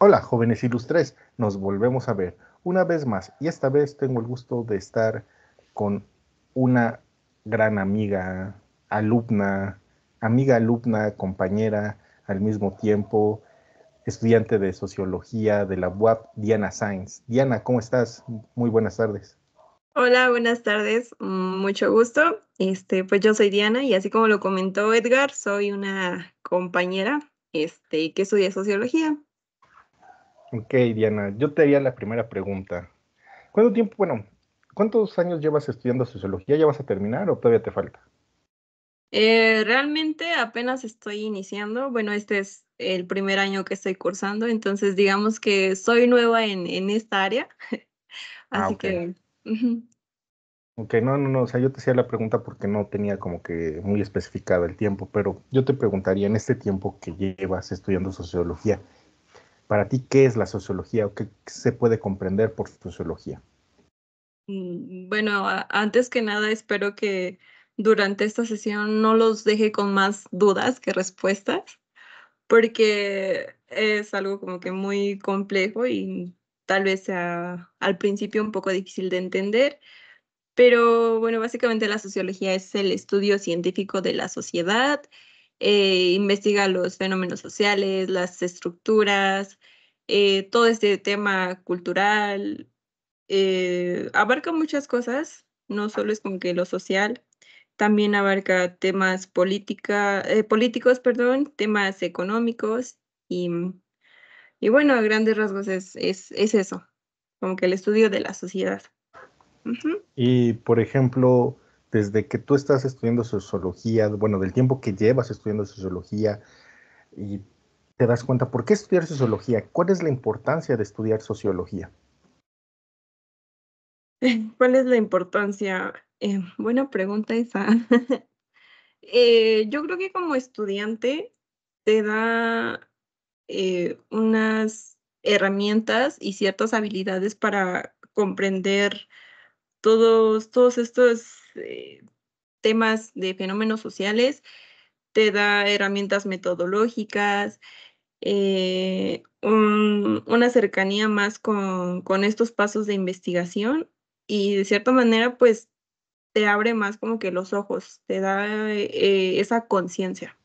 Hola, jóvenes ilustres, nos volvemos a ver una vez más y esta vez tengo el gusto de estar con una gran amiga, alumna, amiga alumna, compañera al mismo tiempo, estudiante de sociología de la UAP, Diana Sainz. Diana, ¿cómo estás? Muy buenas tardes. Hola, buenas tardes, mucho gusto. Este, pues yo soy Diana y así como lo comentó Edgar, soy una compañera este, que estudia sociología Ok, Diana, yo te haría la primera pregunta. ¿Cuánto tiempo, bueno, cuántos años llevas estudiando sociología? ¿Ya vas a terminar o todavía te falta? Eh, realmente apenas estoy iniciando. Bueno, este es el primer año que estoy cursando, entonces digamos que soy nueva en, en esta área. Ah, Así okay. que... Ok, no, no, no, o sea, yo te hacía la pregunta porque no tenía como que muy especificado el tiempo, pero yo te preguntaría en este tiempo que llevas estudiando sociología, para ti, ¿qué es la sociología o qué se puede comprender por sociología? Mm, bueno, antes que nada, espero que durante esta sesión no los deje con más dudas que respuestas, porque es algo como que muy complejo y tal vez al principio un poco difícil de entender, pero bueno, básicamente la sociología es el estudio científico de la sociedad eh, investiga los fenómenos sociales, las estructuras, eh, todo este tema cultural, eh, abarca muchas cosas, no solo es como que lo social, también abarca temas políticos, perdón, temas económicos y, y, bueno, a grandes rasgos es, eso, como que el estudio de la sociedad. Y por ejemplo, desde que tú estás estudiando sociología, bueno, del tiempo que llevas estudiando sociología y te das cuenta, ¿por qué estudiar sociología? ¿Cuál es la importancia de estudiar sociología? ¿Cuál es la importancia? Eh, buena pregunta esa. Eh, yo creo que como estudiante te da eh, unas herramientas y ciertas habilidades para comprender todos, todos estos temas de fenómenos sociales, te da herramientas metodológicas, eh, una cercanía más con, estos pasos de investigación y de cierta manera pues te abre más como que los ojos, te da eh, esa conciencia.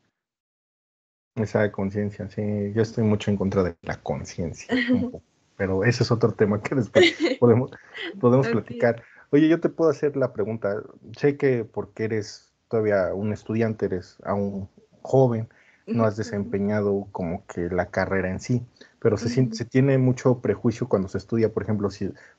Esa conciencia, sí, yo estoy mucho en contra de la conciencia, pero ese es otro tema que después podemos, podemos platicar. Oye, yo te puedo hacer la pregunta. Sé que porque eres todavía un estudiante, eres aún joven, no has desempeñado como que la carrera en sí, pero se, tiene mucho prejuicio cuando se estudia, por ejemplo,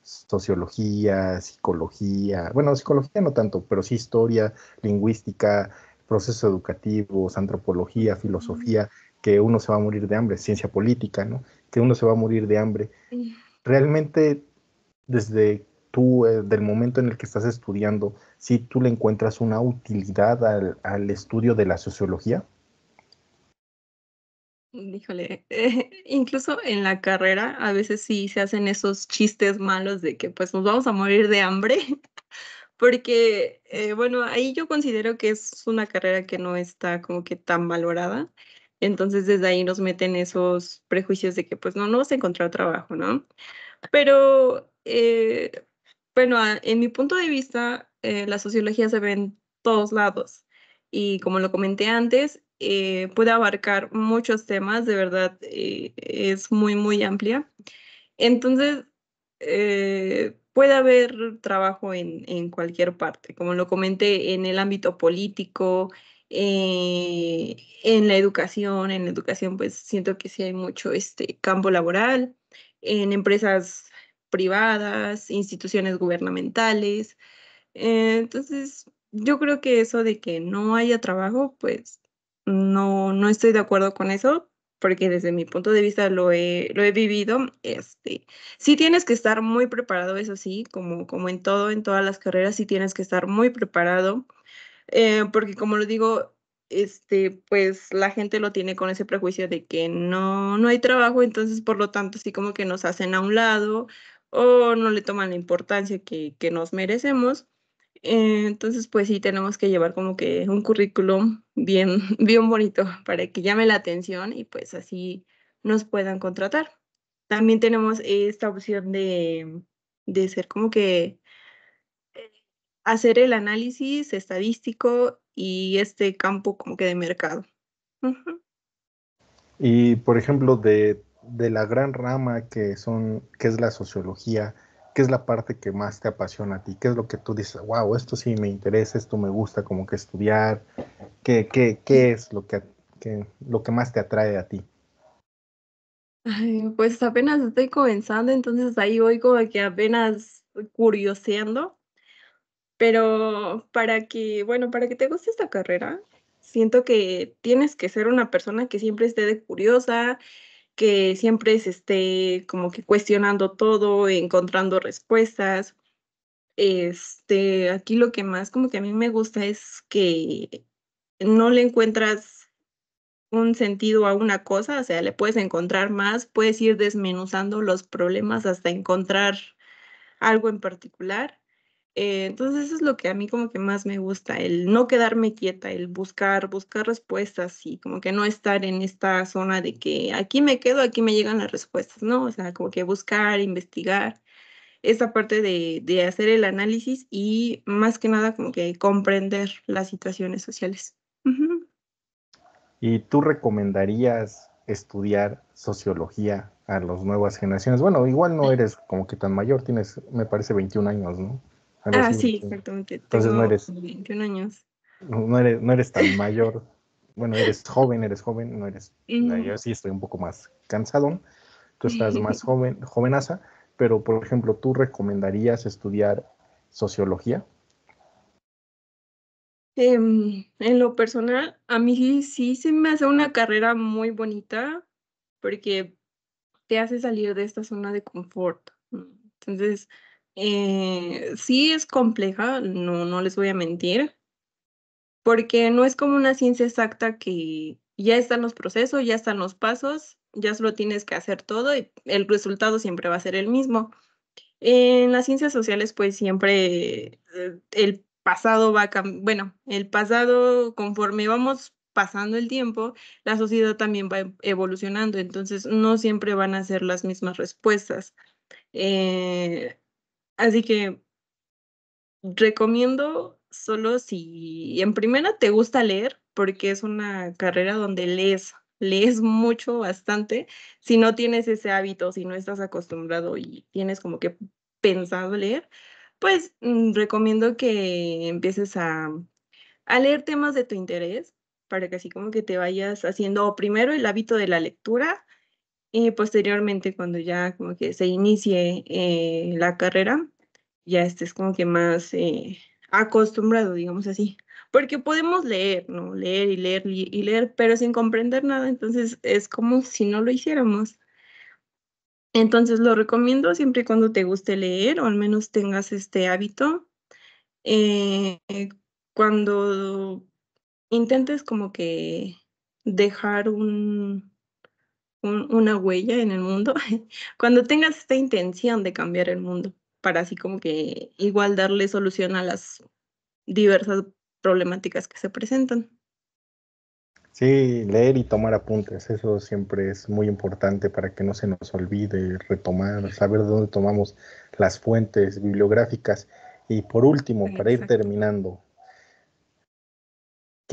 sociología, psicología, bueno, psicología no tanto, pero sí historia, lingüística, procesos educativos, antropología, filosofía, que uno se va a morir de hambre, ciencia política, ¿no? Que uno se va a morir de hambre. Realmente, desde tú, eh, del momento en el que estás estudiando, si tú le encuentras una utilidad al, estudio de la sociología? Híjole, eh, incluso en la carrera a veces sí se hacen esos chistes malos de que pues nos vamos a morir de hambre, porque eh, bueno, ahí yo considero que es una carrera que no está como que tan valorada, entonces desde ahí nos meten esos prejuicios de que pues no, no vas a encontrar trabajo, ¿no? Pero bueno, en mi punto de vista, eh, la sociología se ve en todos lados y como lo comenté antes, eh, puede abarcar muchos temas, de verdad eh, es muy, muy amplia. Entonces, puede haber trabajo en, en, cualquier parte, como lo comenté, en el ámbito político, en la educación, en la educación pues siento que sí hay mucho este campo laboral, en empresas privadas, instituciones gubernamentales. Eh, entonces, yo creo que eso de que no haya trabajo, pues no, no estoy de acuerdo con eso, porque desde mi punto de vista lo he, lo he vivido. Este, sí tienes que estar muy preparado, eso sí, como, como en todo, en todas las carreras, sí tienes que estar muy preparado, eh, porque como lo digo, este, pues la gente lo tiene con ese prejuicio de que no, no hay trabajo, entonces por lo tanto sí como que nos hacen a un lado o no le toman la importancia que, nos merecemos. Eh, entonces, pues sí, tenemos que llevar como que un currículum bien, bien bonito para que llame la atención y pues así nos puedan contratar. También tenemos esta opción de, ser como que eh, hacer el análisis estadístico y este campo como que de mercado. Y por ejemplo, de de la gran rama que son, que es la sociología, que es la parte que más te apasiona a ti, qué es lo que tú dices, wow, esto sí me interesa, esto me gusta como que estudiar, qué, qué, qué es lo que, lo que más te atrae a ti. pues apenas estoy comenzando, entonces ahí voy como que apenas curioseando. Pero para que, bueno, para que te guste esta carrera, siento que tienes que ser una persona que siempre esté de curiosa, que siempre se esté como que cuestionando todo, encontrando respuestas. Este, aquí lo que más como que a mí me gusta es que no le encuentras un sentido a una cosa, o sea, le puedes encontrar más, puedes ir desmenuzando los problemas hasta encontrar algo en particular. Eh, entonces eso es lo que a mí como que más me gusta, el no quedarme quieta, el buscar, buscar respuestas y como que no estar en esta zona de que aquí me quedo, aquí me llegan las respuestas, ¿no? O sea, como que buscar, investigar, esa parte de, hacer el análisis y más que nada como que comprender las situaciones sociales. ¿Y tú recomendarías estudiar sociología a las nuevas generaciones? Bueno, igual no eres como que tan mayor, tienes, me parece, 21 años, ¿no? Ah, sí, exactamente. Entonces no eres. 21 años. No eres, no eres tan mayor. bueno, eres joven, eres joven, no eres. Yo sí estoy un poco más cansado. Tú estás más joven, jovenaza. Pero, por ejemplo, ¿tú recomendarías estudiar sociología? Em, en lo personal, a mí sí se me hace una carrera muy bonita porque te hace salir de esta zona de confort. Entonces, eh, sí es compleja, no, no les voy a mentir, porque no es como una ciencia exacta que ya están los procesos, ya están los pasos, ya solo tienes que hacer todo y el resultado siempre va a ser el mismo. En las ciencias sociales, pues siempre eh, el pasado va a cambiar, bueno, el pasado conforme vamos pasando el tiempo, la sociedad también va evolucionando, entonces no siempre van a ser las mismas respuestas. Eh, Así que recomiendo solo si en primera te gusta leer, porque es una carrera donde lees, lees mucho, bastante. Si no tienes ese hábito, si no estás acostumbrado y tienes como que pensado leer, pues mm, recomiendo que empieces a, a leer temas de tu interés para que así como que te vayas haciendo primero el hábito de la lectura y posteriormente, cuando ya como que se inicie eh, la carrera, ya estés como que más eh, acostumbrado, digamos así. Porque podemos leer, ¿no? Leer y leer y leer, pero sin comprender nada, entonces es como si no lo hiciéramos. Entonces lo recomiendo siempre cuando te guste leer o al menos tengas este hábito. Eh, cuando intentes como que dejar un, una huella en el mundo, cuando tengas esta intención de cambiar el mundo, para así como que igual darle solución a las diversas problemáticas que se presentan. Sí, leer y tomar apuntes, eso siempre es muy importante para que no se nos olvide retomar, saber de dónde tomamos las fuentes bibliográficas. Y por último, para ir terminando,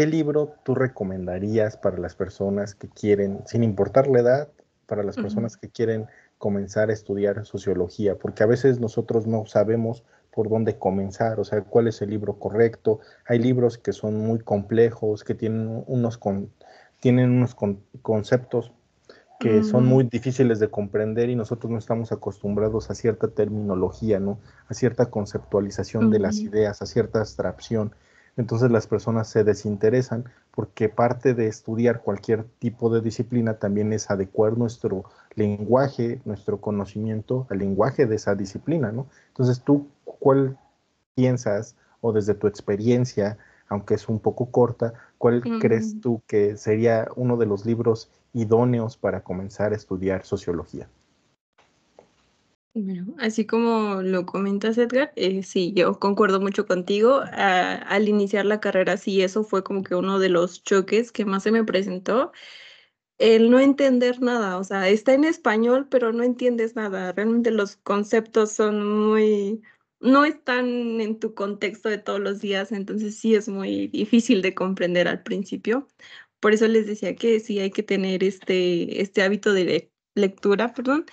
¿qué libro tú recomendarías para las personas que quieren, sin importar la edad, para las personas que quieren comenzar a estudiar sociología? Porque a veces nosotros no sabemos por dónde comenzar, o sea, cuál es el libro correcto. Hay libros que son muy complejos, que tienen unos, con, tienen unos conceptos que son muy difíciles de comprender y nosotros no estamos acostumbrados a cierta terminología, ¿no? A cierta conceptualización de las ideas, a cierta abstracción. Entonces las personas se desinteresan porque parte de estudiar cualquier tipo de disciplina también es adecuar nuestro lenguaje, nuestro conocimiento al lenguaje de esa disciplina, ¿no? Entonces tú, ¿cuál piensas o desde tu experiencia, aunque es un poco corta, cuál crees tú que sería uno de los libros idóneos para comenzar a estudiar sociología? Bueno, así como lo comentas, Edgar, eh, sí, yo concuerdo mucho contigo. Ah, al iniciar la carrera, sí, eso fue como que uno de los choques que más se me presentó. El no entender nada, o sea, está en español, pero no entiendes nada. Realmente los conceptos son muy, no están en tu contexto de todos los días, entonces sí es muy difícil de comprender al principio. Por eso les decía que sí hay que tener este, este hábito de lectura, perdón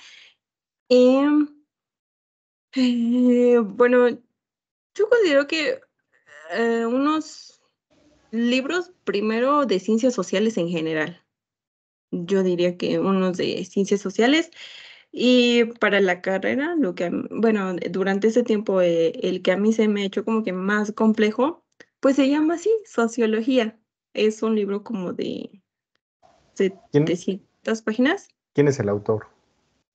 eh, eh, bueno, yo considero que eh, unos libros, primero de ciencias sociales en general. Yo diría que unos de ciencias sociales. Y para la carrera, lo que, bueno, durante ese tiempo el que a mí se me ha hecho como que más complejo, pues se llama así, Sociología. Es un libro como de 700 páginas. ¿Quién es el autor?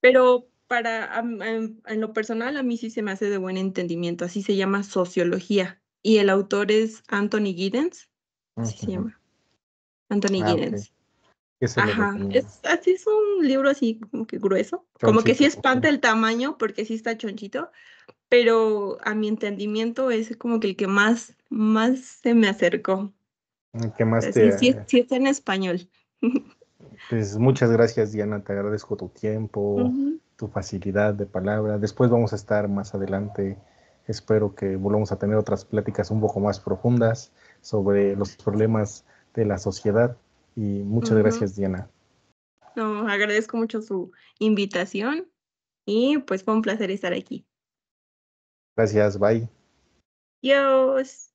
Pero para, en, lo personal, a mí sí se me hace de buen entendimiento, así se llama sociología. Y el autor es Anthony Giddens, así se llama. Anthony ah, Giddens. Ajá, es, así es un libro así como que grueso, como que sí espanta el tamaño porque sí está chonchito, pero a mi entendimiento es como que el que más, más se me acercó. El que más te... sí, sí, está en español. Pues muchas gracias Diana, te agradezco tu tiempo, tu facilidad de palabra. Después vamos a estar más adelante. Espero que volvamos a tener otras pláticas un poco más profundas sobre los problemas de la sociedad. Y muchas gracias, Diana. No, agradezco mucho su invitación y pues fue un placer estar aquí. Gracias, bye. Dios.